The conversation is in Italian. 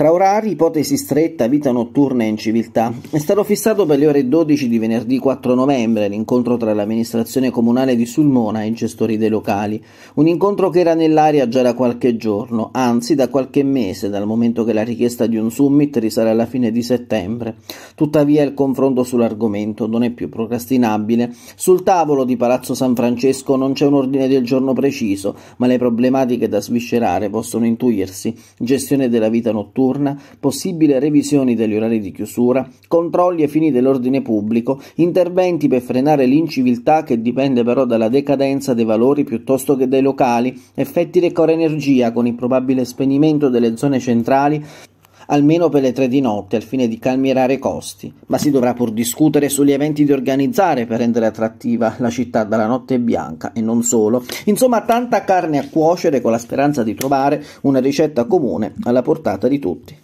Tra orari, ipotesi stretta, vita notturna e inciviltà, è stato fissato per le ore 12 di venerdì 4 novembre l'incontro tra l'amministrazione comunale di Sulmona e i gestori dei locali, un incontro che era nell'aria già da qualche giorno, anzi da qualche mese, dal momento che la richiesta di un summit risale alla fine di settembre. Tuttavia il confronto sull'argomento non è più procrastinabile. Sul tavolo di Palazzo San Francesco non c'è un ordine del giorno preciso, ma le problematiche da sviscerare possono intuirsi. Gestione della vita notturna, notturna, possibili revisioni degli orari di chiusura, controlli ai fini dell'ordine pubblico, interventi per frenare l'inciviltà che dipende però dalla decadenza dei valori piuttosto che dei locali, effetti recore energia con il probabile spegnimento delle zone centrali almeno per le tre di notte al fine di calmierare i costi, ma si dovrà pur discutere sugli eventi da organizzare per rendere attrattiva la città dalla notte bianca e non solo. Insomma, tanta carne a cuocere con la speranza di trovare una ricetta comune alla portata di tutti.